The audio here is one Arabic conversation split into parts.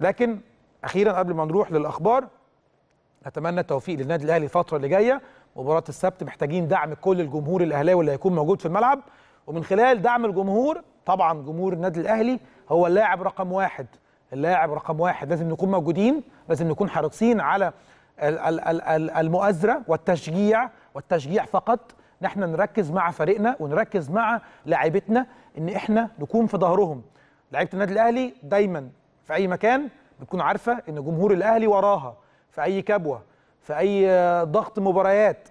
لكن اخيرا قبل ما نروح للاخبار نتمنى التوفيق للنادي الاهلي الفتره اللي جايه مباراه السبت محتاجين دعم كل الجمهور الاهلاوي اللي هيكون موجود في الملعب ومن خلال دعم الجمهور طبعا جمهور النادي الاهلي هو اللاعب رقم واحد اللاعب رقم واحد لازم نكون موجودين لازم نكون حريصين على المؤازره والتشجيع والتشجيع فقط نحن نركز مع فريقنا ونركز مع لاعبتنا ان احنا نكون في ظهرهم لعيبه النادي الاهلي دايما في اي مكان بتكون عارفه ان جمهور الاهلي وراها في اي كبوه في اي ضغط مباريات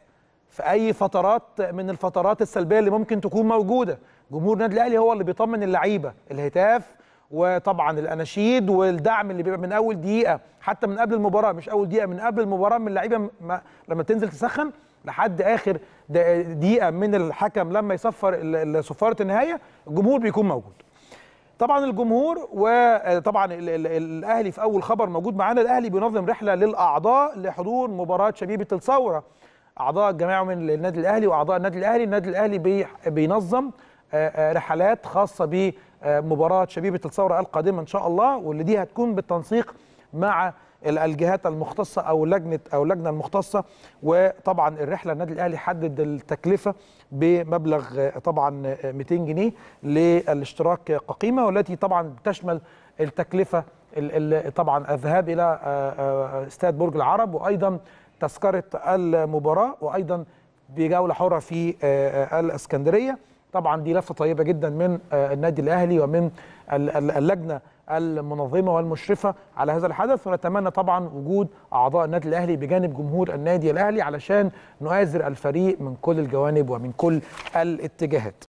في اي فترات من الفترات السلبيه اللي ممكن تكون موجوده جمهور النادي الاهلي هو اللي بيطمن اللعيبه الهتاف وطبعا الاناشيد والدعم اللي بيبقى من اول دقيقه حتى من قبل المباراه مش اول دقيقه من قبل المباراه من اللعيبه لما تنزل تسخن لحد اخر دقيقه من الحكم لما يصفر صفاره النهايه الجمهور بيكون موجود طبعا الجمهور وطبعا آه، الاهلي في اول خبر موجود معانا الاهلي بينظم رحله للاعضاء لحضور مباراه شبيبه الثوره اعضاء الجماعه من النادي الاهلي واعضاء النادي الاهلي النادي الاهلي بينظم آه، آه، رحلات خاصه بمباراه شبيبه الثوره القادمه ان شاء الله واللي دي هتكون بالتنسيق مع الجهات المختصه او لجنه او اللجنه المختصه وطبعا الرحله النادي الاهلي حدد التكلفه بمبلغ طبعا 200 جنيه للاشتراك كقيمه والتي طبعا تشمل التكلفه طبعا الذهاب الى استاد برج العرب وايضا تذكره المباراه وايضا بجوله حره في الاسكندريه طبعا دي لفته طيبه جدا من النادي الاهلي ومن اللجنه المنظمه والمشرفه على هذا الحدث ونتمنى طبعا وجود اعضاء النادي الاهلي بجانب جمهور النادي الاهلي علشان نؤازر الفريق من كل الجوانب ومن كل الاتجاهات